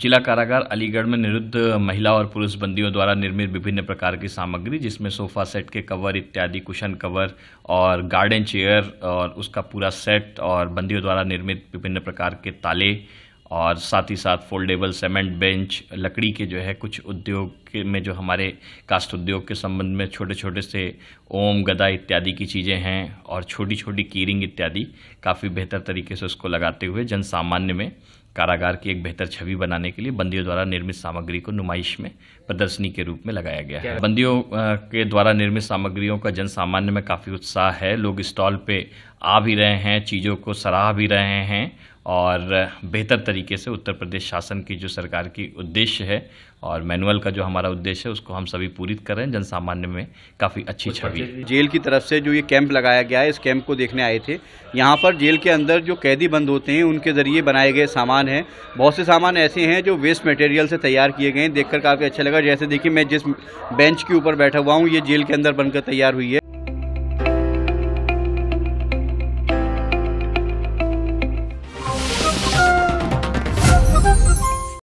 जिला कारागार अलीगढ़ में निरुद्ध महिला और पुरुष बंदियों द्वारा निर्मित विभिन्न प्रकार की सामग्री जिसमें सोफा सेट के कवर इत्यादि कुशन कवर और गार्डन चेयर और उसका पूरा सेट और बंदियों द्वारा निर्मित विभिन्न प्रकार के ताले और साथ ही साथ फोल्डेबल सीमेंट बेंच लकड़ी के जो है कुछ उद्योग के में जो हमारे कास्ट उद्योग के संबंध में छोटे छोटे से ओम गदा इत्यादि की चीज़ें हैं और छोटी छोटी कीरिंग इत्यादि काफ़ी बेहतर तरीके से उसको लगाते हुए जन सामान्य में कारागार की एक बेहतर छवि बनाने के लिए बंदियों द्वारा निर्मित सामग्री को नुमाइश में प्रदर्शनी के रूप में लगाया गया है बंदियों के द्वारा निर्मित सामग्रियों का जन सामान्य में काफ़ी उत्साह है लोग स्टॉल पे आ भी रहे हैं चीज़ों को सराह भी रहे हैं और बेहतर तरीके से उत्तर प्रदेश शासन की जो सरकार की उद्देश्य है और मैनुअल का जो हमारा उद्देश्य है उसको हम सभी पूरी कर रहे हैं जनसामान्य में काफ़ी अच्छी छवि जेल की तरफ से जो ये कैंप लगाया गया है इस कैंप को देखने आए थे यहाँ पर जेल के अंदर जो कैदी बंद होते हैं उनके ज़रिए बनाए गए सामान हैं बहुत से सामान ऐसे हैं जो वेस्ट मटेरियल से तैयार किए गए हैं देखकर काफ़ी अच्छा लगा जैसे देखिए मैं जिस बेंच के ऊपर बैठा हुआ हूँ ये जेल के अंदर बनकर तैयार हुई है